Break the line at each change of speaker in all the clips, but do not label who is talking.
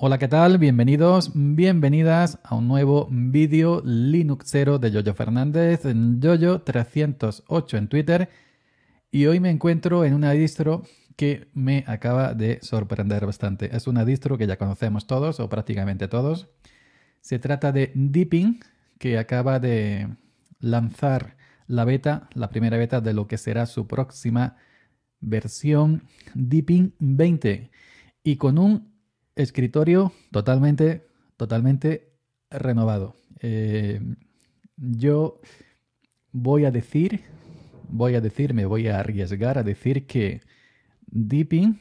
Hola, ¿qué tal? Bienvenidos, bienvenidas a un nuevo vídeo Linuxero de Yoyo Fernández, Yoyo308 en Twitter. Y hoy me encuentro en una distro que me acaba de sorprender bastante. Es una distro que ya conocemos todos, o prácticamente todos. Se trata de Deepin, que acaba de lanzar la beta, la primera beta de lo que será su próxima versión Deepin 20. Y con un escritorio totalmente, totalmente renovado. Eh, yo voy a decir, voy a decir, me voy a arriesgar a decir que Deepin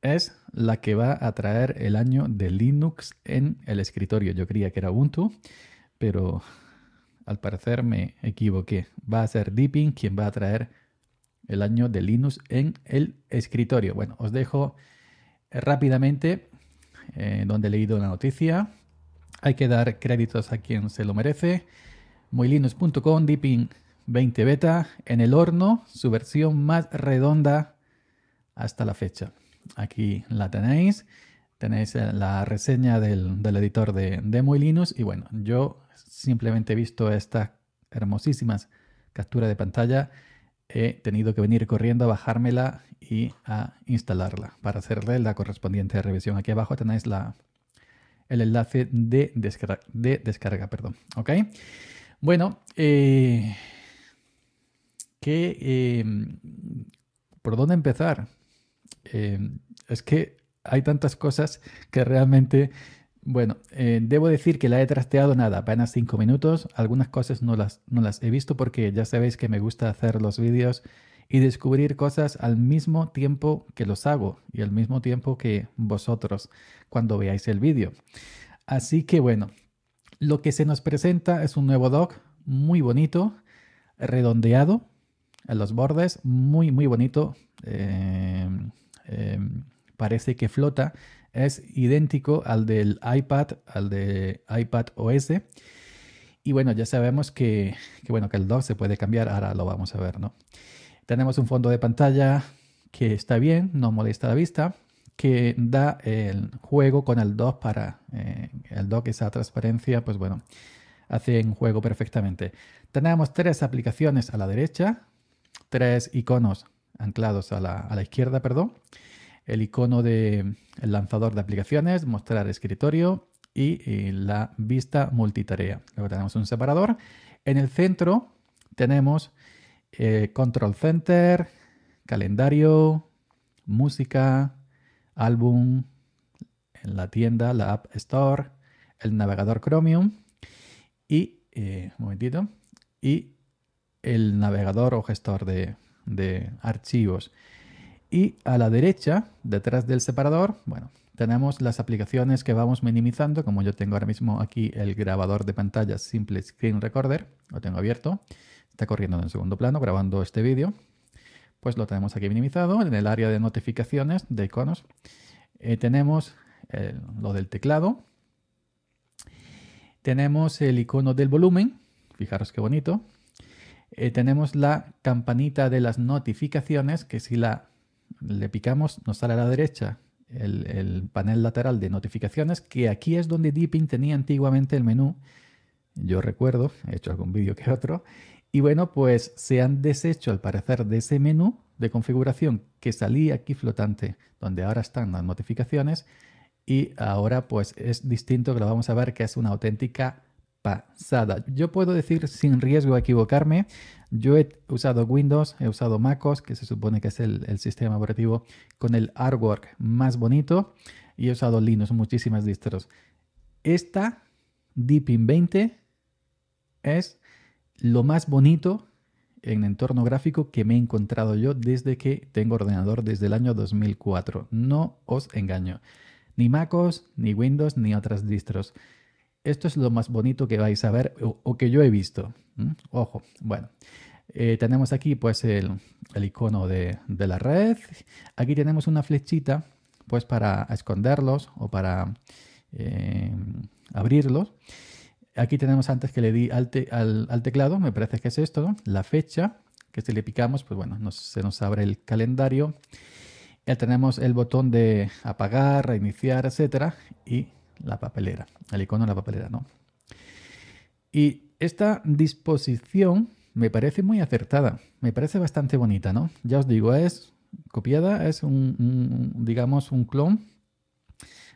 es la que va a traer el año de Linux en el escritorio. Yo creía que era Ubuntu, pero al parecer me equivoqué. Va a ser Deepin quien va a traer el año de Linux en el escritorio. Bueno, os dejo rápidamente, eh, donde he leído la noticia. Hay que dar créditos a quien se lo merece. Moilinus.com Deepin 20 Beta, en el horno, su versión más redonda hasta la fecha. Aquí la tenéis. Tenéis eh, la reseña del, editor de, de Y bueno, yo simplemente he visto estas hermosísimas capturas de pantalla he tenido que venir corriendo a bajármela y a instalarla. Para hacerle la correspondiente revisión, aquí abajo tenéis la, el enlace de descarga, de descarga perdón. Bueno, eh, em, ¿por dónde empezar? Em, es que hay tantas cosas que realmente bueno, eh, debo decir que la he trasteado nada, apenas cinco minutos. Algunas cosas no las, las he visto porque ya sabéis que me gusta hacer los vídeos y descubrir cosas al mismo tiempo que los hago y al mismo tiempo que vosotros cuando veáis el vídeo. Así que bueno, lo que se nos presenta es un nuevo dock muy bonito, redondeado en los bordes, muy, muy bonito. Eh, eh, parece que flota es idéntico al del iPad, al de iPad OS. Y bueno, ya sabemos que, bueno, que el dock se puede cambiar, ahora lo vamos a ver, ¿no? Tenemos un fondo de pantalla que está bien, no molesta la vista, que da el juego con el dock para eh, el dock, esa transparencia, pues bueno, hace un juego perfectamente. Tenemos tres aplicaciones a la derecha, tres iconos anclados a la, a la izquierda, perdón el icono del de lanzador de aplicaciones, mostrar escritorio y, la vista multitarea. Luego tenemos un separador. En el centro tenemos eh, Control Center, calendario, música, álbum, en la tienda, la App Store, el navegador Chromium y, eh, un momentito, y el navegador o gestor de, de archivos. Y a la derecha, detrás del separador, bueno, tenemos las aplicaciones que vamos minimizando, como yo tengo ahora mismo aquí el grabador de pantalla Simple Screen Recorder, lo tengo abierto, está corriendo en el segundo plano grabando este vídeo, pues lo tenemos aquí minimizado en el área de notificaciones de iconos. Eh, tenemos eh, lo del teclado, tenemos el icono del volumen, fijaros qué bonito, eh, tenemos la campanita de las notificaciones, que si la le picamos, nos sale a la derecha el, panel lateral de notificaciones, que aquí es donde Deepin tenía antiguamente el menú. Yo recuerdo, he hecho algún vídeo que otro. Y bueno, pues se han deshecho al parecer de ese menú de configuración que salía aquí flotante, donde ahora están las notificaciones. Y ahora pues es distinto, que lo vamos a ver, que es una auténtica yo puedo decir sin riesgo a equivocarme, yo he usado Windows, he usado MacOS, que se supone que es el, sistema operativo con el artwork más bonito, y he usado Linux, muchísimas distros. Esta Deepin 20 es lo más bonito en entorno gráfico que me he encontrado yo desde que tengo ordenador, desde el año 2004. No os engaño. Ni MacOS, ni Windows, ni otras distros esto es lo más bonito que vais a ver o, que yo he visto. Ojo, bueno. Eh, tenemos aquí pues el, icono de, la red. Aquí tenemos una flechita pues para esconderlos o para eh, abrirlos. Aquí tenemos antes que le di al, teclado, me parece que es esto, la fecha, que si le picamos, pues bueno, se nos abre el calendario. Ya tenemos el botón de apagar, reiniciar, etcétera, y la papelera, el icono de la papelera, ¿no? Y esta disposición me parece muy acertada, me parece bastante bonita, ¿no? Ya os digo, es copiada, es un, digamos, un clon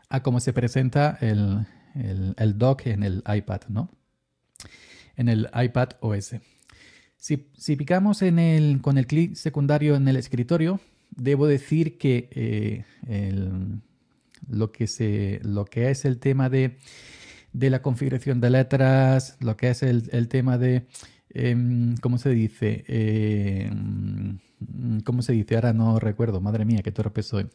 a cómo se presenta el, el, en el iPad, ¿no? En el iPad OS. Si, si picamos en el, con el clic secundario en el escritorio, debo decir que eh, el, lo que, se, lo que es el tema de, la configuración de letras, lo que es el, tema de, em, ¿cómo se dice? Em, ¿Cómo se dice? Ahora no recuerdo, madre mía, qué torpe soy.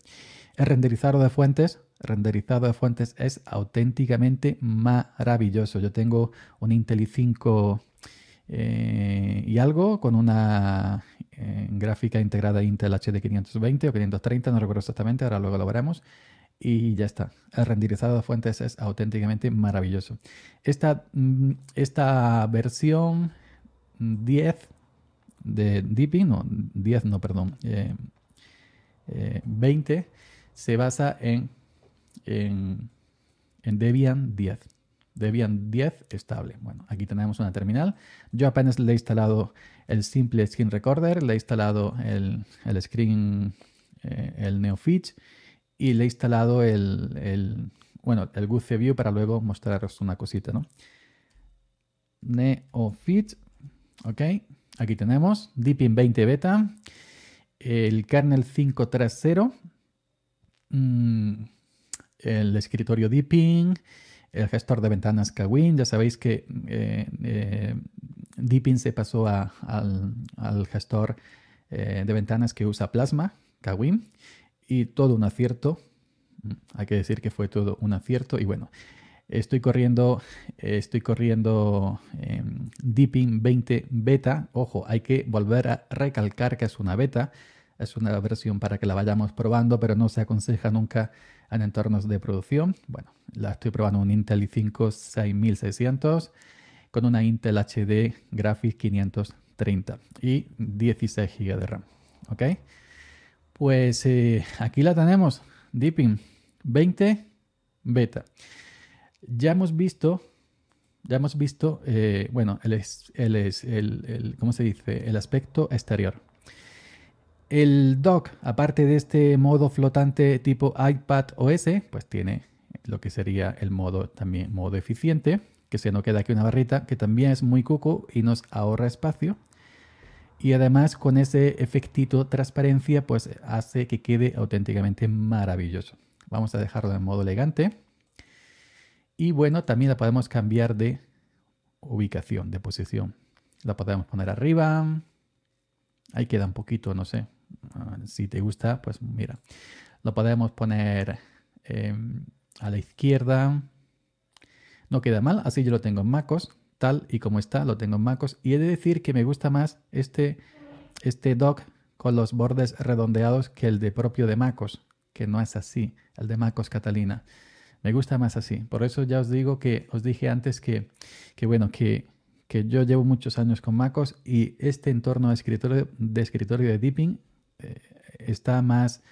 El renderizado de fuentes, renderizado de fuentes es auténticamente maravilloso. Yo tengo un Intel i5 eh, y algo con una eh, gráfica integrada Intel HD 520 o 530, no recuerdo exactamente, ahora luego lo veremos y ya está. El renderizado de fuentes es auténticamente maravilloso. Esta, mm, esta versión 10 de Deepin no, 10 no, perdón, 20 eh, eh, se basa en, en, Debian 10. Debian 10 estable. Bueno, aquí tenemos una terminal. Yo apenas le he instalado el simple screen recorder, le he instalado el, el screen, eh, el NeoFitch y le he instalado el, el bueno, el View para luego mostraros una cosita, ¿no? Neofit, ok, aquí tenemos Deepin 20 beta, el kernel 530, mm, el escritorio Deepin, el gestor de ventanas KWIN, ya sabéis que eh, eh, Deepin se pasó al, gestor eh, de ventanas que usa Plasma, KWIN, y todo un acierto. Mm, hay que decir que fue todo un acierto y bueno, estoy corriendo, estoy corriendo em, Deepin 20 beta. Ojo, hay que volver a recalcar que es una beta, es una versión para que la vayamos probando, pero no se aconseja nunca en entornos de producción. Bueno, la estoy probando un Intel i5 6600 con una Intel HD Graphics 530 y 16 GB de RAM. ¿Ok? Pues eh, aquí la tenemos, Dipping 20 beta. Ya hemos visto, ya hemos visto, eh, bueno, el, ¿cómo se dice? El aspecto exterior. El dock, aparte de este modo flotante tipo iPad OS, pues tiene lo que sería el modo también modo eficiente, que se nos queda aquí una barrita que también es muy cuco y nos ahorra espacio. Y además con ese efectito transparencia pues hace que quede auténticamente maravilloso. Vamos a dejarlo en modo elegante. Y bueno, también la podemos cambiar de ubicación, de posición. La podemos poner arriba. Ahí queda un poquito, no sé. Ah, si te gusta, pues mira. Lo podemos poner eh, a la izquierda. No queda mal, así yo lo tengo en MacOS tal y como está, lo tengo en MacOS. Y he de decir que me gusta más este, este dock con los bordes redondeados que el de propio de MacOS, que no es así, el de MacOS Catalina. Me gusta más así. Por eso ya os digo que, os dije antes que, bueno, que, yo llevo muchos años con MacOS y este entorno de escritorio de, escritorio de eh, está más,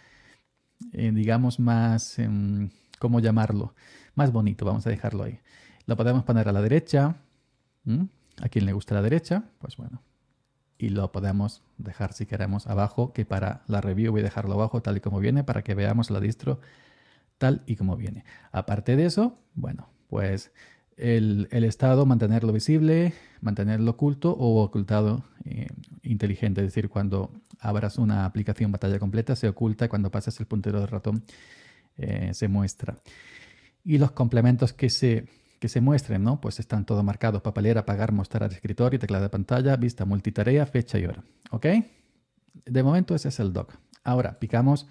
eh, digamos, más, em, ¿cómo llamarlo? Más bonito, vamos a dejarlo ahí. Lo podemos poner a la derecha, ¿Mm? A quien le gusta la derecha, pues bueno. Y lo podemos dejar si queremos abajo, que para la review voy a dejarlo abajo tal y como viene para que veamos la distro tal y como viene. Aparte de eso, bueno, pues el, estado, mantenerlo visible, mantenerlo oculto o ocultado eh, inteligente. Es decir, cuando abras una aplicación batalla completa, se oculta y cuando pasas el puntero de ratón eh, se muestra. Y los complementos que se que se muestren, ¿no? Pues están todos marcados. papelera, apagar, mostrar al escritorio, teclado de pantalla, vista multitarea, fecha y hora, ¿ok? De momento ese es el doc. Ahora picamos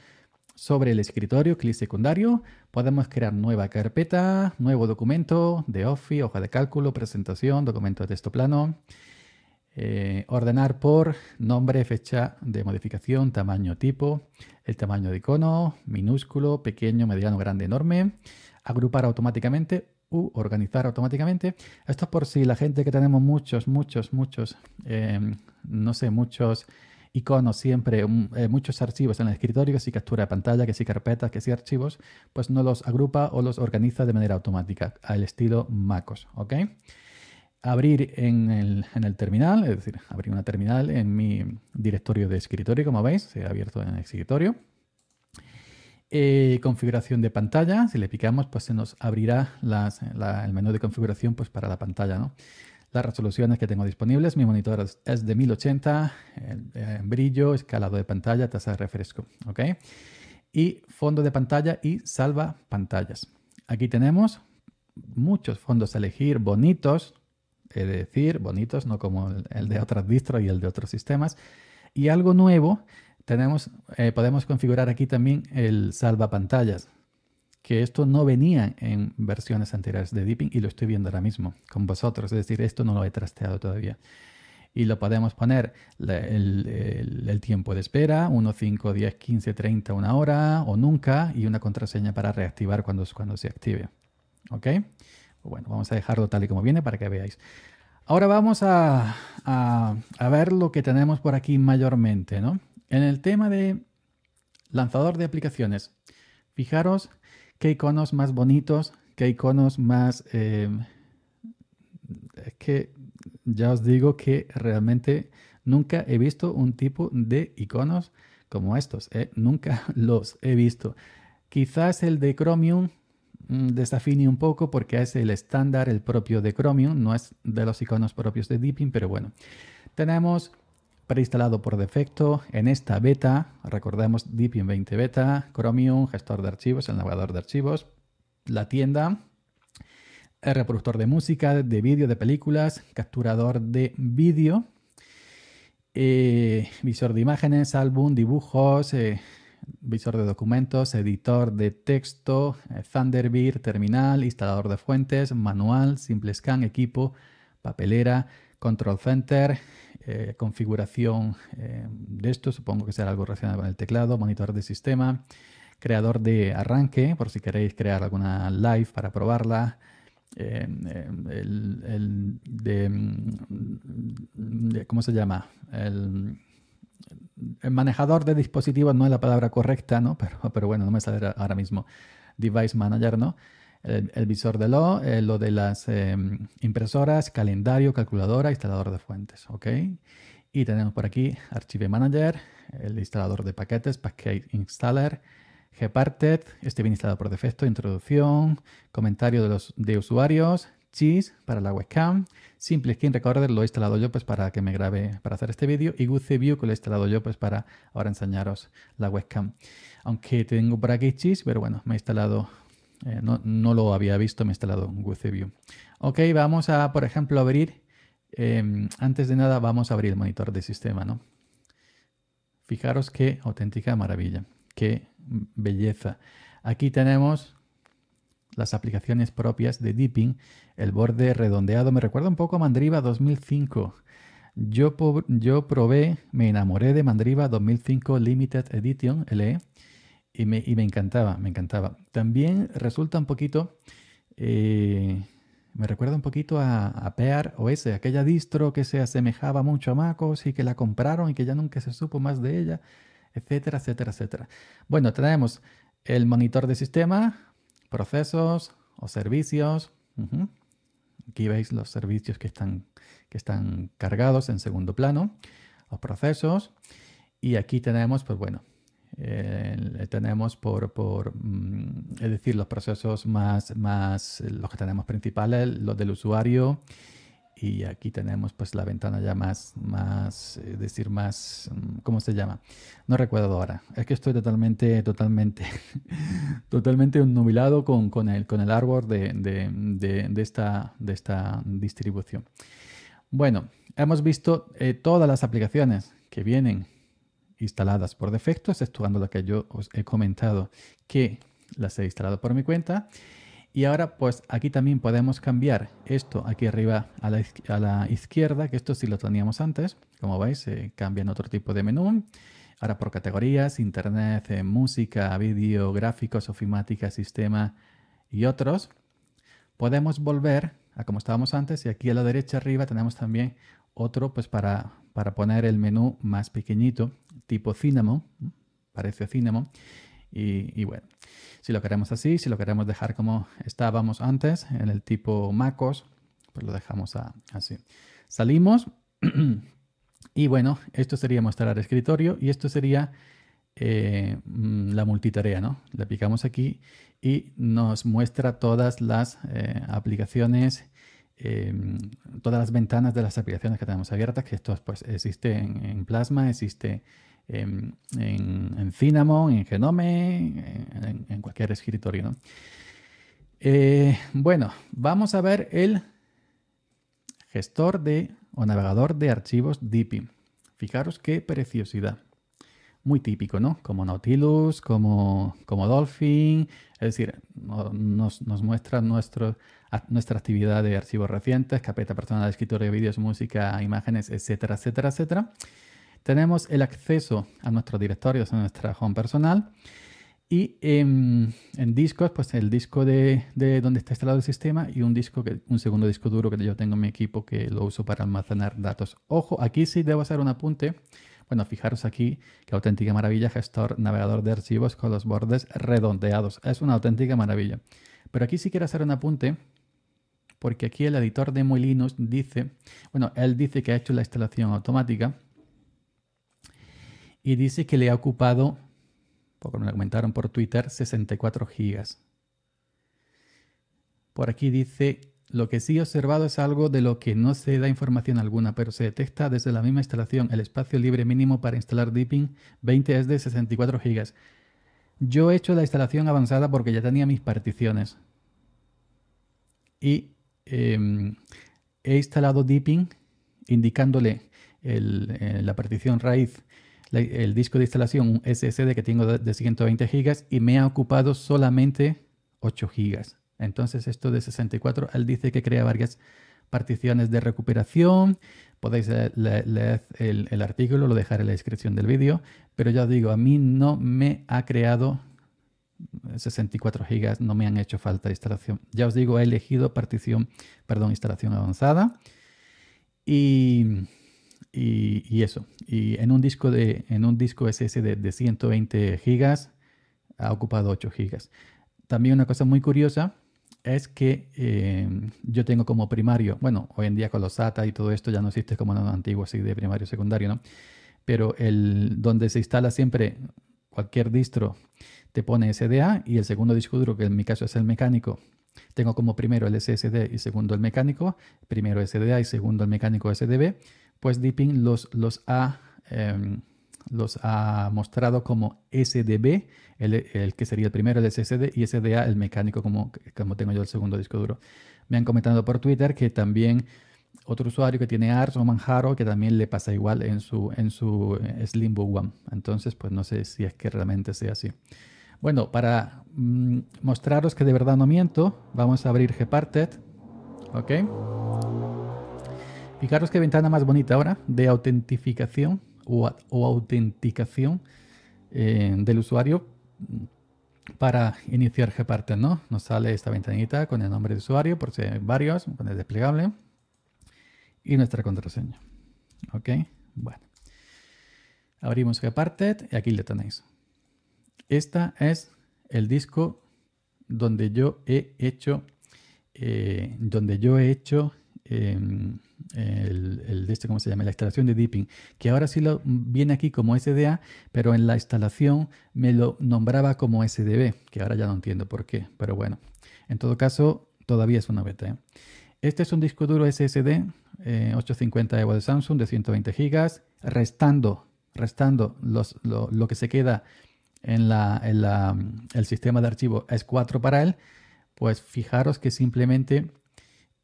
sobre el escritorio, clic secundario, podemos crear nueva carpeta, nuevo documento de Office, hoja de cálculo, presentación, documento de texto plano, eh, ordenar por nombre, fecha de modificación, tamaño, tipo, el tamaño de icono, minúsculo, pequeño, mediano, grande, enorme, agrupar automáticamente u organizar automáticamente. Esto es por si la gente que tenemos muchos, muchos, muchos, em, no sé, muchos iconos siempre, mm, eh, muchos archivos en el escritorio, que si captura de pantalla, que si carpetas, que si archivos, pues no los agrupa o los organiza de manera automática, al estilo MacOS, ¿ok? Abrir en el, en el terminal, es decir, abrir una terminal en mi directorio de escritorio, como veis, se ha abierto en el escritorio. Eh, configuración de pantalla, si le picamos, pues se nos abrirá el menú de configuración pues, para la pantalla. Las resoluciones que tengo disponibles, mi monitor es de 1080, eh, brillo, escalado de pantalla, tasa de refresco, ¿ok? Y fondo de pantalla y salva pantallas. Aquí tenemos muchos fondos a elegir, bonitos, es decir, bonitos, no como el de otras distros y el de otros sistemas. Y algo nuevo tenemos, eh, podemos configurar aquí también el salva pantallas, que esto no venía en versiones anteriores de Deepin y lo estoy viendo ahora mismo con vosotros, es decir, esto no lo he trasteado todavía. Y lo podemos poner el, tiempo de espera, 1, 5, 10, 15, 30, una hora o nunca, y una contraseña para reactivar cuando, cuando se active. ¿Ok? Bueno, vamos a dejarlo tal y como viene para que veáis. Ahora vamos a ver lo que tenemos por aquí mayormente, ¿no? En el tema de lanzador de aplicaciones, fijaros qué iconos más bonitos, qué iconos más... Em, es que ya os digo que realmente nunca he visto un tipo de iconos como estos. ¿eh? Nunca los he visto. Quizás el de Chromium mm, desafine un poco porque es el estándar, el propio de Chromium, no es de los iconos propios de Deepin, pero bueno. Tenemos preinstalado por defecto en esta beta, recordemos Deepin 20 beta, Chromium, gestor de archivos, el navegador de archivos, la tienda, el reproductor de música, de vídeo, de películas, capturador de vídeo, eh, visor de imágenes, álbum, dibujos, eh, visor de documentos, editor de texto, eh, Thunderbird, terminal, instalador de fuentes, manual, simple scan, equipo, papelera, control center, eh, configuración eh, de esto, supongo que será algo relacionado con el teclado, monitor de sistema, creador de arranque, por si queréis crear alguna live para probarla, eh, el, mm, de, ¿cómo se llama? El, manejador de dispositivos no es la palabra correcta, ¿no? Pero, pero bueno, no me sale ahora mismo. Device Manager, ¿no? el, visor de lo, eh, lo de las em, impresoras, calendario, calculadora, instalador de fuentes, ¿ok? Y tenemos por aquí Archive Manager, el instalador de paquetes, Package Installer, Gparted, este viene instalado por defecto, introducción, comentario de los de usuarios, Cheese para la webcam, Simple Skin Recorder lo he instalado yo pues para que me grabe para hacer este vídeo y Guzzi View que lo he instalado yo pues para ahora enseñaros la webcam. Aunque tengo por aquí Cheese, pero bueno, me he instalado eh, no, lo había visto, me he instalado WCView. Ok, vamos a, por ejemplo, abrir. Em, antes de nada, vamos a abrir el monitor de sistema, ¿no? Fijaros qué auténtica maravilla, qué belleza. Aquí tenemos las aplicaciones propias de Deepin. El borde redondeado me recuerda un poco a Mandriva 2005. Yo, yo probé, me enamoré de Mandriva 2005 Limited Edition LE y me, encantaba, me encantaba. También resulta un poquito, eh, me recuerda un poquito a, a Pear OS, aquella distro que se asemejaba mucho a MacOS y que la compraron y que ya nunca se supo más de ella, etcétera, etcétera, etcétera. Bueno, tenemos el monitor de sistema, procesos o servicios. Aquí veis los servicios que están, que están cargados en segundo plano, los procesos. Y aquí tenemos, pues bueno, eh, tenemos por, por, mm, es decir, los procesos más, más, eh, los que tenemos principales, los del usuario, y aquí tenemos pues la ventana ya más, más, eh, decir, más, mm, ¿cómo se llama? No recuerdo ahora, es que estoy totalmente, totalmente, totalmente nubilado con, con, el, con el árbol de, de, esta, de esta distribución. Bueno, hemos visto todas las aplicaciones que vienen instaladas por defecto, exceptuando la que yo os he comentado, que las he instalado por mi cuenta. Y ahora pues aquí también podemos cambiar esto aquí arriba a la, a la izquierda, que esto sí lo teníamos antes. Como veis, se cambia en otro tipo de menú. Ahora por categorías, internet, eh, música, vídeo, gráficos, ofimática, sistema y otros. Podemos volver a como estábamos antes y aquí a la derecha arriba tenemos también otro pues para, para poner el menú más pequeñito tipo cinemo, parece cinemo, Y, bueno, si lo queremos así, si lo queremos dejar como estábamos antes, en el tipo macos, pues lo dejamos así. Salimos y bueno, esto sería mostrar al escritorio y esto sería eh, mm, la multitarea, ¿no? Le aplicamos aquí y nos muestra todas las eh, aplicaciones. Eh, todas las ventanas de las aplicaciones que tenemos abiertas, que esto pues, existe en, en Plasma, existe en, en, en Cinnamon, en Genome, en, cualquier escritorio. ¿no? Eh, bueno, vamos a ver el gestor de o navegador de archivos Deepin. Fijaros qué preciosidad. Muy típico, ¿no? Como Nautilus, como, Dolphin. Es decir, nos, muestra nuestra actividad de archivos recientes, carpeta personal, escritorio, vídeos, música, imágenes, etcétera, etcétera, etcétera tenemos el acceso a nuestros directorios, a nuestra home personal. Y em, en discos, pues el disco de, donde está instalado el sistema y un disco, que, un segundo disco duro que yo tengo en mi equipo que lo uso para almacenar datos. Ojo, aquí sí debo hacer un apunte. Bueno, fijaros aquí, que auténtica maravilla, gestor, navegador de archivos con los bordes redondeados. Es una auténtica maravilla. Pero aquí sí quiero hacer un apunte porque aquí el editor de Linux dice, bueno, él dice que ha hecho la instalación automática y dice que le ha ocupado, porque me lo comentaron por Twitter, 64 gigas. Por aquí dice, lo que sí he observado es algo de lo que no se da información alguna, pero se detecta desde la misma instalación. El espacio libre mínimo para instalar Deepin 20 es de 64 gigas. Yo he hecho la instalación avanzada porque ya tenía mis particiones. Y em, he instalado Deepin indicándole eh, la partición raíz el disco de instalación, un SSD que tengo de, 120 GB y me ha ocupado solamente 8 GB. Entonces esto de 64, él dice que crea varias particiones de recuperación. Podéis eh, leer, el, artículo, lo dejaré en la descripción del vídeo. Pero ya os digo, a mí no me ha creado 64 gigas, no me han hecho falta de instalación. Ya os digo, he elegido partición, perdón, instalación avanzada. Y y, eso. Y en un disco, de, en un disco SSD de, 120 gigas ha ocupado 8 gigas. También una cosa muy curiosa es que em, yo tengo como primario, bueno, hoy en día con los SATA y todo esto ya no existe como nada antiguo así de primario secundario, ¿no? Pero el donde se instala siempre cualquier distro te pone SDA y el segundo disco duro, que en mi caso es el mecánico, tengo como primero el SSD y segundo el mecánico, primero SDA y segundo el mecánico SDB, pues Deepin los, los, ha, em, los ha mostrado como SDB, el, el, que sería el primero, el SSD, y SDA, el mecánico, como, como tengo yo el segundo disco duro. Me han comentado por Twitter que también otro usuario que tiene ARS o Manjaro que también le pasa igual en su, en su eh, Slimbook One. Entonces, pues no sé si es que realmente sea así. Bueno, para mm, mostraros que de verdad no miento, vamos a abrir Gparted. ¿Ok? Fijaros qué ventana más bonita ahora de autentificación o, autenticación eh, del usuario para iniciar Gparted. ¿no? Nos sale esta ventanita con el nombre de usuario, por si hay varios, con el desplegable y nuestra contraseña. ¿Ok? Bueno. Abrimos Gparted y aquí le tenéis. Esta es el disco donde yo he hecho, eh, donde yo he hecho Em, el, de este, ¿cómo se llama? La instalación de Dipping que ahora sí lo viene aquí como SDA, pero en la instalación me lo nombraba como SDB, que ahora ya no entiendo por qué, pero bueno, en todo caso, todavía es una beta. ¿eh? Este es un disco duro SSD, 850 eh, EVO de Samsung, de 120 GB, restando, restando lo, que se queda en, la, en la, el sistema de archivo es 4 para él, pues fijaros que simplemente...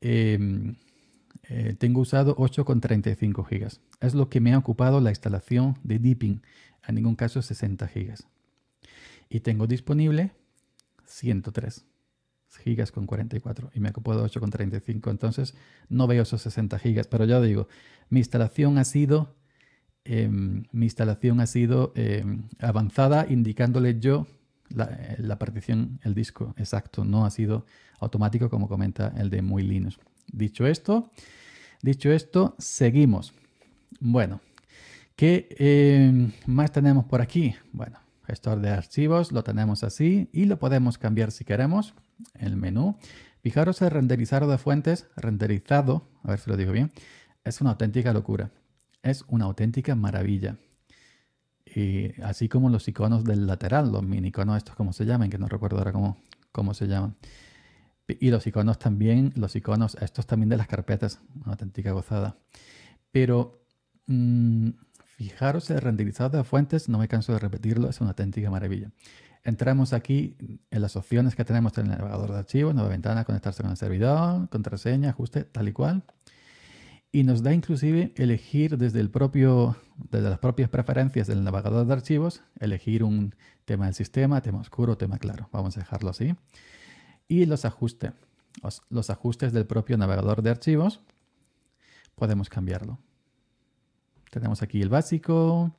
Eh, eh, tengo usado 8,35 GB. Es lo que me ha ocupado la instalación de Deepin, en ningún caso 60 GB. Y tengo disponible 103 gigas con 44 y me ha ocupado 8,35. Entonces no veo esos 60 gigas, pero ya digo, mi instalación ha sido, em, mi instalación ha sido em, avanzada indicándole yo la, eh, la, partición, el disco exacto. No ha sido automático como comenta el de Muy Linux. Dicho esto, dicho esto, seguimos. Bueno, ¿qué eh, más tenemos por aquí? Bueno, gestor de archivos, lo tenemos así y lo podemos cambiar si queremos. El menú. Fijaros el renderizado de fuentes, renderizado, a ver si lo digo bien, es una auténtica locura. Es una auténtica maravilla. Y así como los iconos del lateral, los mini iconos estos, como se llaman, que no recuerdo ahora cómo, cómo se llaman. Y los iconos también, los iconos, estos también de las carpetas, una auténtica gozada. Pero mm, fijaros, el renderizado de fuentes, no me canso de repetirlo, es una auténtica maravilla. Entramos aquí en las opciones que tenemos en el navegador de archivos, nueva ventana, conectarse con el servidor, contraseña, ajuste, tal y cual. Y nos da inclusive elegir desde, el propio, desde las propias preferencias del navegador de archivos, elegir un tema del sistema, tema oscuro, tema claro. Vamos a dejarlo así y los ajustes, los ajustes del propio navegador de archivos, podemos cambiarlo. Tenemos aquí el básico,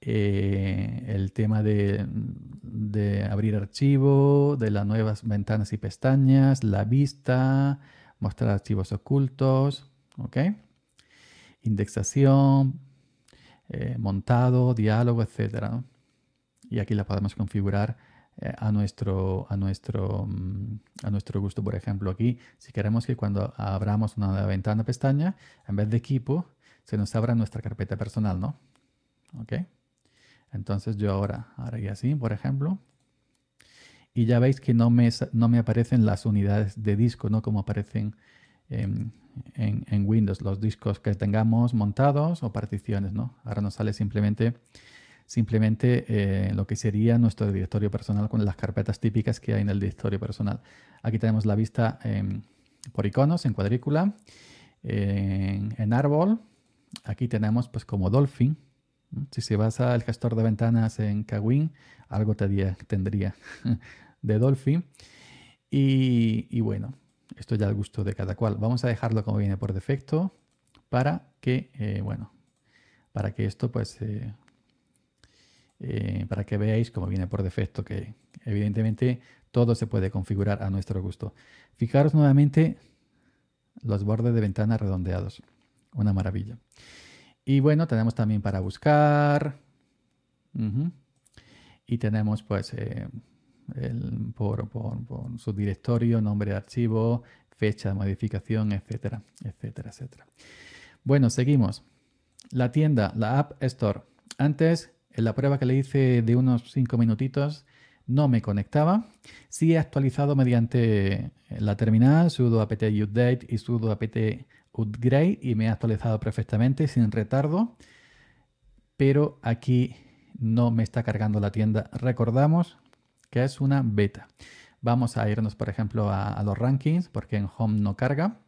eh, el tema de, abrir archivo, de las nuevas ventanas y pestañas, la vista, mostrar archivos ocultos, ¿ok? Indexación, eh, montado, diálogo, etc. Y aquí la podemos configurar eh, a nuestro, a, nuestro, mm, a nuestro gusto. Por ejemplo, aquí, si queremos que cuando abramos una ventana pestaña, en vez de equipo, se nos abra nuestra carpeta personal, ¿no? ¿Ok? Entonces yo ahora haré así, por ejemplo. Y ya veis que no me, no me aparecen las unidades de disco, ¿no? Como aparecen en, en Windows, los discos que tengamos montados o particiones, ¿no? Ahora nos sale simplemente simplemente eh, lo que sería nuestro directorio personal con las carpetas típicas que hay en el directorio personal. Aquí tenemos la vista em, por iconos, en cuadrícula, en, árbol. Aquí tenemos pues como Dolphin. Si se basa el gestor de ventanas en KWIN, algo tendría de Dolphin. Y, bueno, esto ya al gusto de cada cual. Vamos a dejarlo como viene por defecto para que, eh, bueno, para que esto pues eh, eh, para que veáis cómo viene por defecto, que evidentemente todo se puede configurar a nuestro gusto. Fijaros nuevamente los bordes de ventana redondeados. Una maravilla. Y bueno, tenemos también para buscar. Y tenemos pues eh, el, por, por, por nombre de archivo, fecha de modificación, etcétera, etcétera, etcétera. Bueno, seguimos. La tienda, la App Store. Antes en la prueba que le hice de unos 5 minutitos no me conectaba. Sí he actualizado mediante la terminal sudo apt update y sudo apt upgrade y me ha actualizado perfectamente sin retardo. Pero aquí no me está cargando la tienda. Recordamos que es una beta. Vamos a irnos, por ejemplo, a, a los rankings porque en home no carga.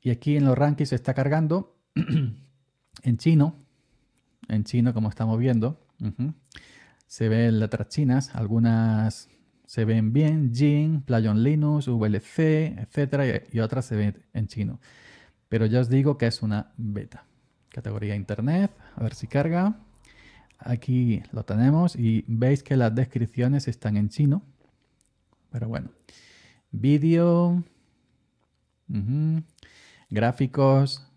Y aquí en los rankings se está cargando en chino en chino, como estamos viendo. Se ven letras chinas, algunas se ven bien, Jin, Playon Linux, VLC, etcétera, y otras se ven en chino. Pero ya os digo que es una beta. Categoría Internet, a ver si carga. Aquí lo tenemos y veis que las descripciones están en chino. Pero bueno, vídeo, gráficos,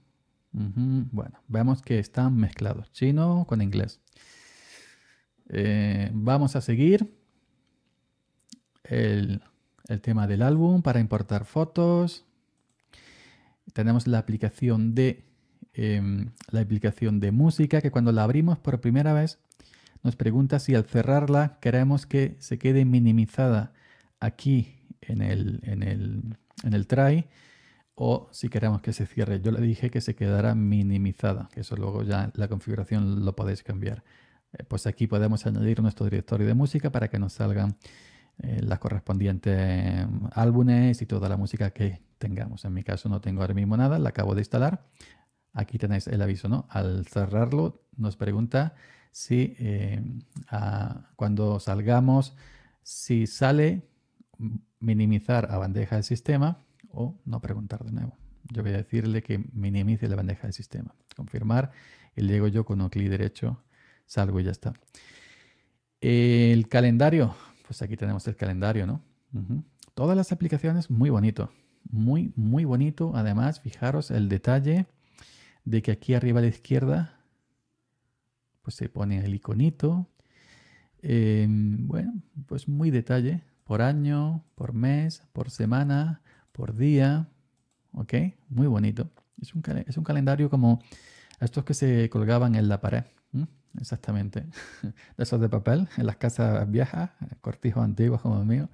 bueno, vemos que están mezclados, chino con inglés. Eh, vamos a seguir el, tema del álbum para importar fotos. Tenemos la aplicación de em, la aplicación de música que cuando la abrimos por primera vez nos pregunta si al cerrarla queremos que se quede minimizada aquí en el, en en el try o si queremos que se cierre. Yo le dije que se quedara minimizada, que eso luego ya la configuración lo podéis cambiar. Eh, pues aquí podemos añadir nuestro directorio de música para que nos salgan eh, las correspondientes mm, álbumes y toda la música que tengamos. En mi caso no tengo ahora mismo nada, la acabo de instalar. Aquí tenéis el aviso, ¿no? Al cerrarlo nos pregunta si eh, cuando salgamos, si sale minimizar a bandeja del sistema o no preguntar de nuevo. Yo voy a decirle que minimice la bandeja del sistema. Confirmar y llego yo con un clic derecho, salgo y ya está. El calendario, pues aquí tenemos el calendario, ¿no? Todas las aplicaciones, muy bonito. Muy, muy bonito. Además, fijaros el detalle de que aquí arriba a la izquierda, pues se pone el iconito. Em, bueno, pues muy detalle. Por año, por mes, por semana, por día. ¿Ok? Muy bonito. Es un, es un calendario como estos que se colgaban en la pared. Exactamente. De esos de papel, en las casas viejas, cortijos antiguos como el mío.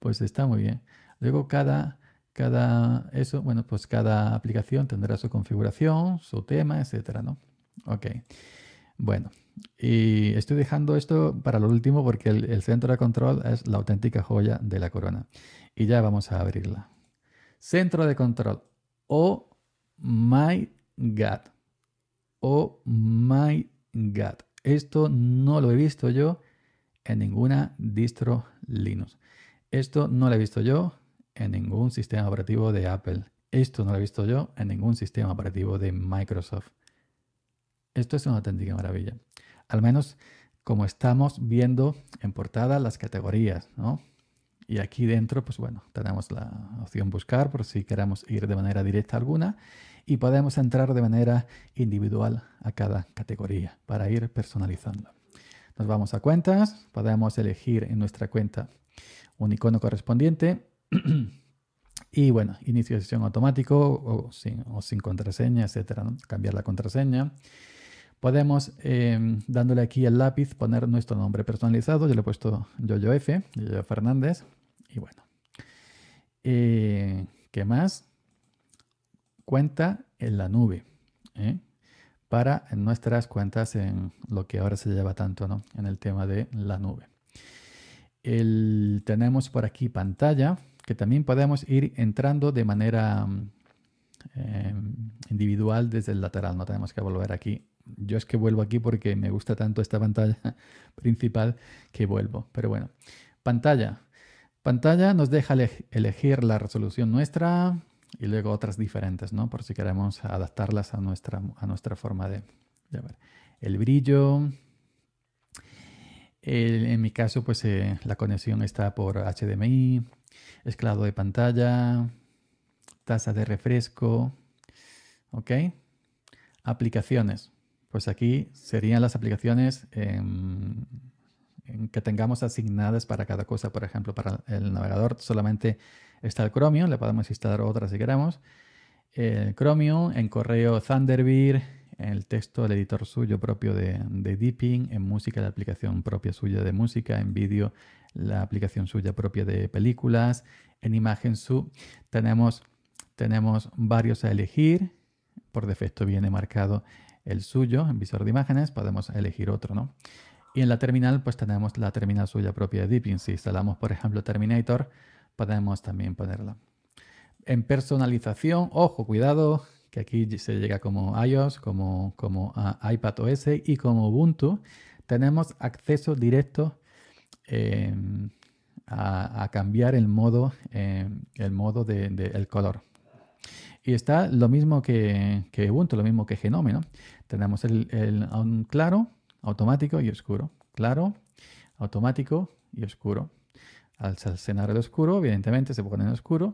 Pues está muy bien. Luego cada, cada eso, bueno, pues cada aplicación tendrá su configuración, su tema, etcétera, ¿no? Ok. Bueno, y estoy dejando esto para lo último porque el centro de control es la auténtica joya de la corona. Y ya vamos a abrirla. Centro de control. Oh my God. Oh my God. Esto no lo he visto yo en ninguna distro Linux. Esto no lo he visto yo en ningún sistema operativo de Apple. Esto no lo he visto yo en ningún sistema operativo de Microsoft. Esto es una auténtica maravilla. Al menos como estamos viendo en portada las categorías, ¿no? Y aquí dentro, pues bueno, tenemos la opción buscar por si queremos ir de manera directa alguna y podemos entrar de manera individual a cada categoría para ir personalizando. Nos vamos a cuentas, podemos elegir en nuestra cuenta un icono correspondiente y bueno, inicio de sesión automático o sin, o sin contraseña, etcétera, cambiar la contraseña Podemos, eh, dándole aquí el lápiz, poner nuestro nombre personalizado. Yo le he puesto yo F, Yoyo Fernández. Y bueno. Eh, ¿Qué más? Cuenta en la nube. ¿eh? Para nuestras cuentas en lo que ahora se lleva tanto, ¿no? En el tema de la nube. tenemos por aquí pantalla, que también podemos ir entrando de manera individual desde el lateral. No tenemos que volver aquí yo es que vuelvo aquí porque me gusta tanto esta pantalla principal que vuelvo. Pero bueno, pantalla. Pantalla nos deja elegir la resolución nuestra y luego otras diferentes, ¿no? Por si queremos adaptarlas a nuestra, a nuestra forma de... El brillo. en mi caso, pues eh, la conexión está por HDMI, Esclavo de pantalla, tasa de refresco, ¿ok? Aplicaciones. Pues aquí serían las aplicaciones em, que tengamos asignadas para cada cosa. Por ejemplo, para el navegador solamente está el Chromium, le podemos instalar otra si queremos. El Chromium, en correo Thunderbird, el texto el editor suyo propio de, de Deepin, en música la aplicación propia suya de música, en vídeo la aplicación suya propia de películas, en imagen su tenemos, tenemos varios a elegir, por defecto viene marcado el suyo en visor de imágenes, podemos elegir otro, ¿no? Y en la terminal, pues tenemos la terminal suya propia de Deepin. Si instalamos, por ejemplo, Terminator, podemos también ponerla. En personalización, ojo, cuidado, que aquí se llega como iOS, como, como OS iPadOS y como Ubuntu, tenemos acceso directo em, a, cambiar el modo, em, el modo de, el color. Y está lo mismo que, que Ubuntu, lo mismo que Genome, ¿no? Tenemos el, claro, automático y oscuro. Claro, automático y oscuro. Al escenario el oscuro, evidentemente se pone en oscuro.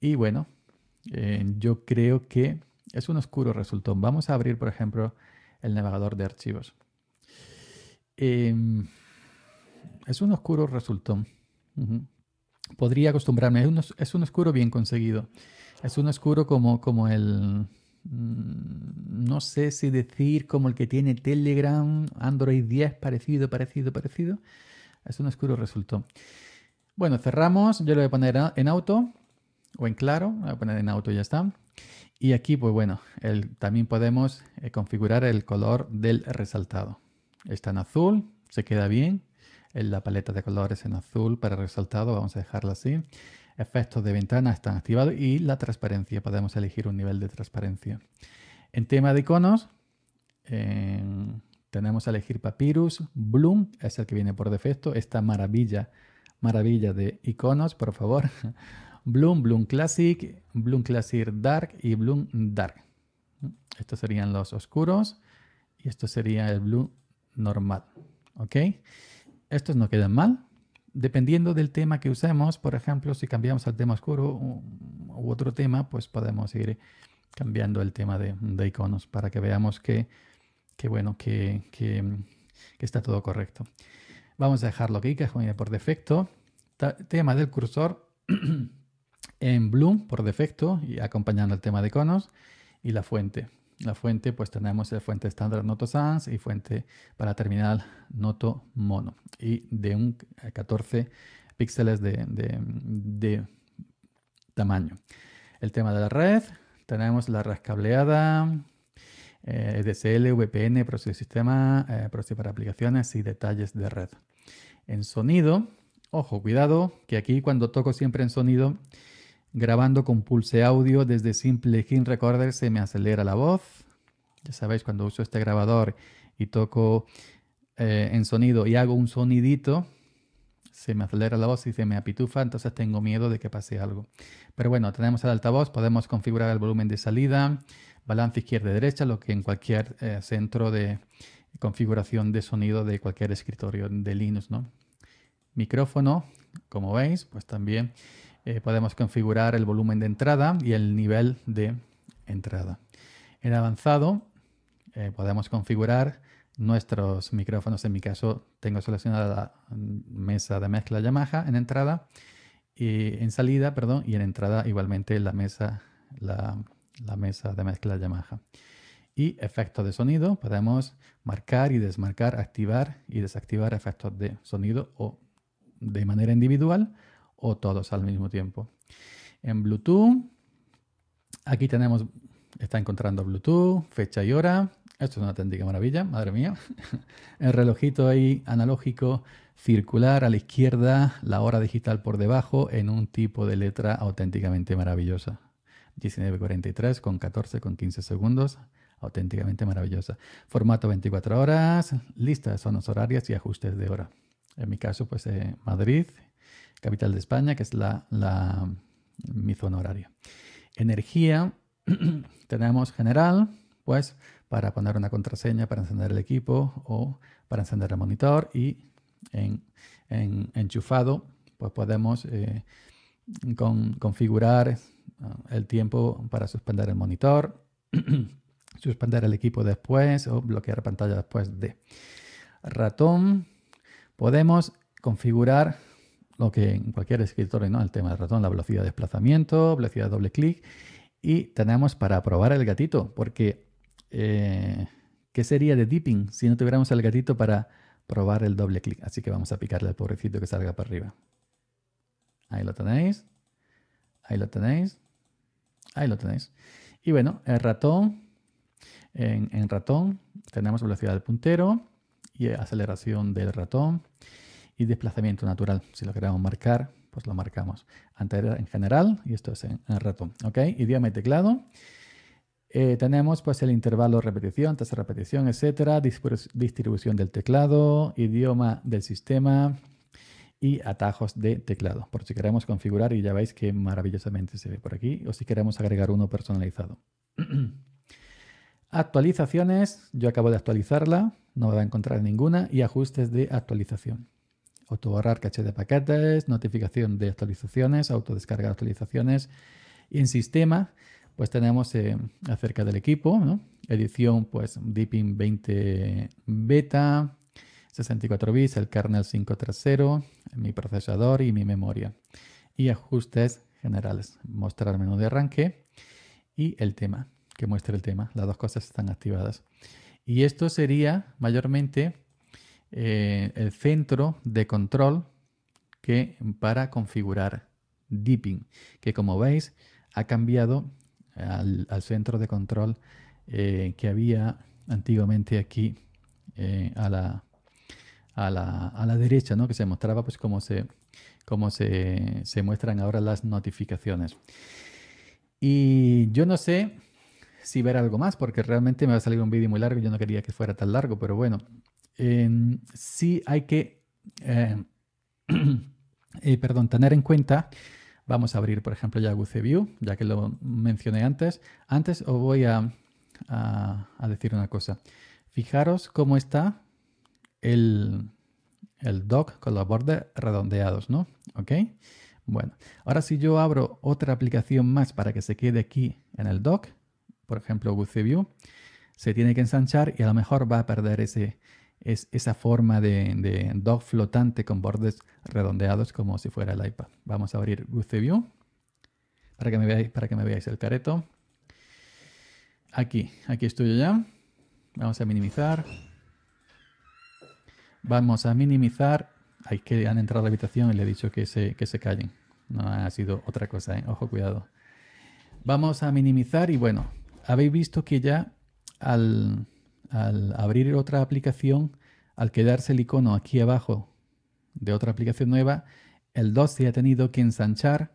Y bueno, eh, yo creo que es un oscuro resultón. Vamos a abrir, por ejemplo, el navegador de archivos. Em, es un oscuro resultón. Podría acostumbrarme. Es un, es un, oscuro bien conseguido. Es un oscuro como, como el Mm, no sé si decir como el que tiene Telegram, Android 10, parecido, parecido, parecido. Es un oscuro resultado. Bueno, cerramos. Yo lo voy a poner en auto o en claro. voy a poner en auto y ya está. Y aquí, pues bueno, también podemos eh, configurar el color del resaltado. Está en azul, se queda bien. En la paleta de colores en azul para resaltado, vamos a dejarla así efectos de ventana están activados y la transparencia, podemos elegir un nivel de transparencia. En tema de iconos, tenemos a elegir Papyrus, Bloom, es el que viene por defecto, esta maravilla, maravilla de iconos, por favor. Bloom, Bloom Classic, Bloom Classic Dark y Bloom Dark. Estos serían los oscuros y esto sería el Bloom normal. ¿Ok? Estos no quedan mal, Dependiendo del tema que usemos, por ejemplo, si cambiamos al tema oscuro u otro tema, pues podemos ir cambiando el tema de, iconos para que veamos que, bueno, que, está todo correcto. Vamos a dejarlo aquí, que es por defecto. tema del cursor en blue por defecto y acompañando el tema de iconos y la fuente la fuente, pues tenemos la fuente estándar Noto Sans y fuente para terminal Noto Mono. Y de un 14 píxeles de, tamaño. El tema de la red, tenemos la red cableada, eh, DSL, VPN, proceso de sistema, eh, para aplicaciones y detalles de red. En sonido, ojo, cuidado, que aquí cuando toco siempre en sonido, grabando con Pulse Audio desde Simple King Recorder se me acelera la voz. Ya sabéis, cuando uso este grabador y toco eh, en sonido y hago un sonidito, se me acelera la voz y se me apitufa, entonces tengo miedo de que pase algo. Pero bueno, tenemos el altavoz, podemos configurar el volumen de salida, balance izquierda-derecha, lo que en cualquier eh, centro de configuración de sonido de cualquier escritorio de Linux, ¿no? Micrófono, como veis, pues también eh, podemos configurar el volumen de entrada y el nivel de entrada. En avanzado eh, podemos configurar nuestros micrófonos. En mi caso tengo seleccionada la mesa de mezcla Yamaha en entrada y en salida, perdón, y en entrada igualmente la mesa, la mesa de mezcla Yamaha. Y efectos de sonido, podemos marcar y desmarcar, activar y desactivar efectos de sonido o de manera individual o todos al mismo tiempo. En Bluetooth, aquí tenemos, está encontrando Bluetooth, fecha y hora. Esto es una auténtica maravilla, madre mía. El relojito ahí analógico circular a la izquierda, la hora digital por debajo, en un tipo de letra auténticamente maravillosa. 19.43 con 14 con 15 segundos, auténticamente maravillosa. Formato 24 horas, lista de zonas horarias y ajustes de hora. En mi caso, pues eh, Madrid capital de España, que es la, mi zona horaria. Energía, tenemos general, pues para poner una contraseña, para encender el equipo o para encender el monitor y en, enchufado, pues podemos eh, configurar eh, el tiempo para suspender el monitor, suspender el equipo después o bloquear pantalla después de ratón. Podemos configurar lo que en cualquier escritorio, ¿no? El tema del ratón, la velocidad de desplazamiento, velocidad de doble clic. Y tenemos para probar el gatito, porque eh, ¿qué sería de dipping si no tuviéramos el gatito para probar el doble clic? Así que vamos a picarle al pobrecito que salga para arriba. Ahí lo tenéis. Ahí lo tenéis. Ahí lo tenéis. Y bueno, el ratón. En, en ratón tenemos velocidad del puntero y aceleración del ratón y desplazamiento natural. Si lo queremos marcar, pues lo marcamos. anterior en general y esto es en, el ratón. ¿Ok? Idioma y teclado. Eh, tenemos pues el intervalo repetición, tasa de repetición, etcétera, distribución del teclado, idioma del sistema y atajos de teclado, por si queremos configurar y ya veis que maravillosamente se ve por aquí, o si queremos agregar uno personalizado. Actualizaciones, yo acabo de actualizarla, no va a encontrar ninguna, y ajustes de actualización borrar caché de paquetes, notificación de actualizaciones, de actualizaciones. Y en sistema, pues tenemos eh, acerca del equipo, edición, pues Deepin 20 beta, 64 bits, el kernel 530, mi procesador y mi memoria. Y ajustes generales, mostrar menú de arranque y el tema, que muestre el tema. Las dos cosas están activadas. Y esto sería mayormente eh, el centro de control que para configurar Deepin, que como veis ha cambiado al, centro de control eh, que había antiguamente aquí eh, a, la, a, la, derecha, ¿no? que se mostraba pues cómo se, se, se muestran ahora las notificaciones. Y yo no sé si ver algo más, porque realmente me va a salir un vídeo muy largo, yo no quería que fuera tan largo, pero bueno, si sí hay que, eh, eh, perdón, tener en cuenta, vamos a abrir por ejemplo ya View, ya que lo mencioné antes. Antes os voy a, decir una cosa. Fijaros cómo está el, el dock con los bordes redondeados, ¿no? ¿Ok? Bueno, ahora si yo abro otra aplicación más para que se quede aquí en el dock, por ejemplo WCview, se tiene que ensanchar y a lo mejor va a perder ese, es esa forma de, dog flotante con bordes redondeados como si fuera el iPad. Vamos a abrir Goose View para que me veáis, para que me veáis el careto. Aquí, aquí estoy ya. Vamos a minimizar. Vamos a minimizar. Hay que han entrado a la habitación y le he dicho que se, que se callen. No ha sido otra cosa, ¿eh? ojo, cuidado. Vamos a minimizar y bueno, habéis visto que ya al, al abrir otra aplicación, al quedarse el icono aquí abajo de otra aplicación nueva, el 2 se ha tenido que ensanchar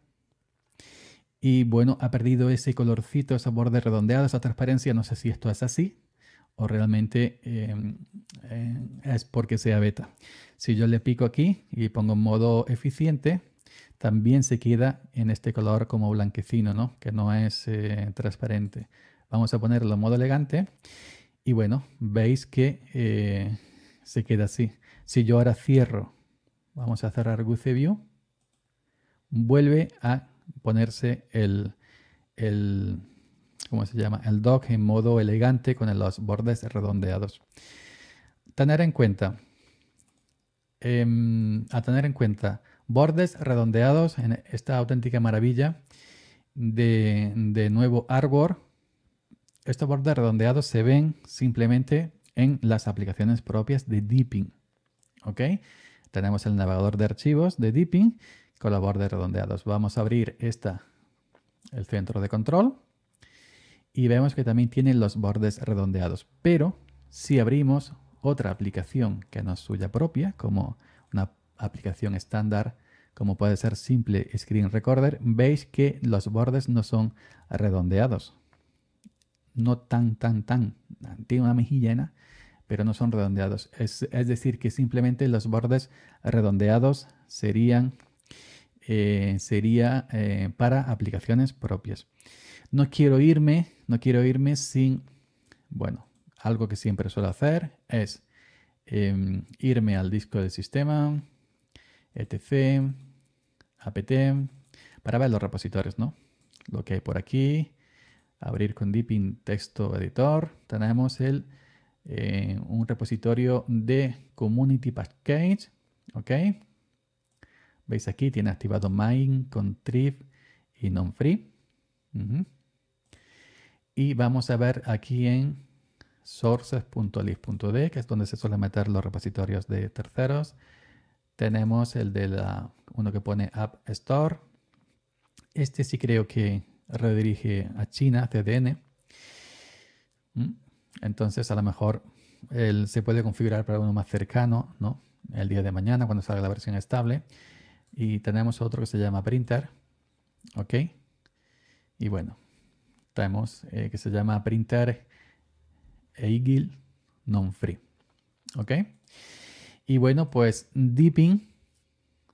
y bueno, ha perdido ese colorcito, ese borde redondeado, esa transparencia. No sé si esto es así o realmente em, eh, es porque sea beta. Si yo le pico aquí y pongo modo eficiente, también se queda en este color como blanquecino, ¿no? que no es eh, transparente. Vamos a ponerlo en modo elegante y bueno, veis que eh, se queda así. Si yo ahora cierro, vamos a cerrar View. vuelve a ponerse el, el, ¿cómo se llama? El dock en modo elegante con los bordes redondeados. Tener en cuenta, em, a tener en cuenta, bordes redondeados en esta auténtica maravilla de, de nuevo Arbor estos bordes redondeados se ven simplemente en las aplicaciones propias de Deepin. ¿Ok? Tenemos el navegador de archivos de Deepin con los bordes redondeados. Vamos a abrir esta, el centro de control. Y vemos que también tiene los bordes redondeados. Pero si abrimos otra aplicación que no es suya propia, como una aplicación estándar, como puede ser Simple Screen Recorder, veis que los bordes no son redondeados no tan, tan, tan. Tiene una mejilla llena, pero no son redondeados. Es, decir, que simplemente los bordes redondeados serían eh, sería, eh, para aplicaciones propias. No quiero irme, no quiero irme sin, bueno, algo que siempre suelo hacer es em, irme al disco del sistema, etc, apt, para ver los repositorios, ¿no? Lo que hay por aquí, abrir con Deepin texto editor, tenemos el, eh, un repositorio de Community Package, ¿ok? Veis aquí, tiene activado Mine, Contrib y Non-Free. Y vamos a ver aquí en sources.list.d, que es donde se suelen meter los repositorios de terceros. Tenemos el de la, uno que pone App Store. Este sí creo que redirige a China, CDN. Mm. Entonces, a lo mejor se puede configurar para uno más cercano, ¿no? El día de mañana, cuando salga la versión estable. Y tenemos otro que se llama Printer, ¿ok? Y bueno, tenemos eh, que se llama Printer Eagle Non-Free, ¿ok? Y bueno, pues Deepin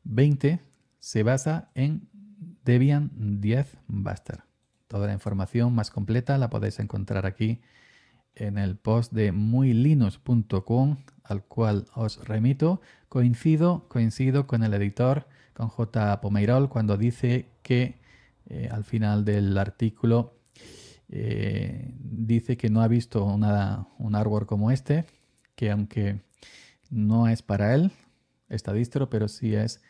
20 se basa en Debian 10 Buster. Toda la información más completa la podéis encontrar aquí en el post de muylinux.com al cual os remito. Coincido, coincido con el editor, con J. Pomeirol, cuando dice que eh, al final del artículo eh, dice que no ha visto nada un hardware como este, que aunque no es para él está distro, pero sí es...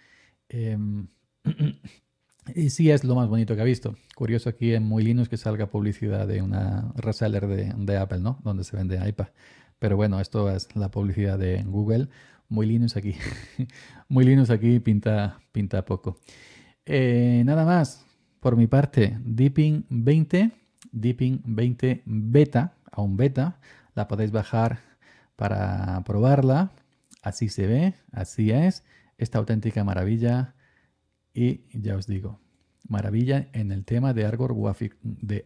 Em, Y sí es lo más bonito que ha visto. Curioso aquí en Muy Linux que salga publicidad de una reseller de, Apple, ¿no? Donde se vende iPad. Pero bueno, esto es la publicidad de Google. Muy Linux aquí. Muy Linux aquí pinta, pinta poco. Eh, nada más, por mi parte, Deepin 20, Deepin 20 beta, aún beta, la podéis bajar para probarla. Así se ve, así es. Esta auténtica maravilla y ya os digo, maravilla en el tema de Argor, de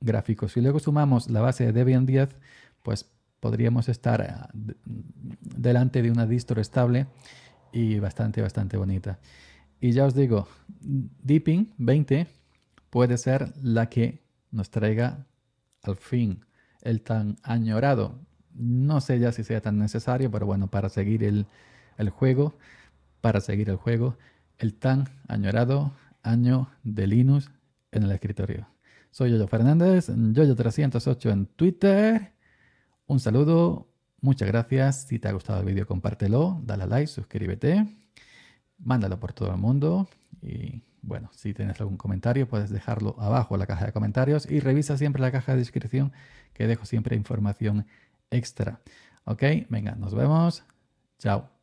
gráfico. Si luego sumamos la base de Debian 10, pues podríamos estar eh, delante de una distro estable y bastante, bastante bonita. Y ya os digo, Deepin 20 puede ser la que nos traiga al fin el tan añorado. No sé ya si sea tan necesario, pero bueno, para seguir el, el juego, para seguir el juego, el tan añorado año de Linux en el escritorio. Soy Yoyo Fernández, Yoyo308 en Twitter. Un saludo, muchas gracias. Si te ha gustado el vídeo, compártelo, dale a like, suscríbete, mándalo por todo el mundo. Y bueno, si tienes algún comentario, puedes dejarlo abajo en la caja de comentarios y revisa siempre la caja de descripción que dejo siempre información extra. Ok, venga, nos vemos. Chao.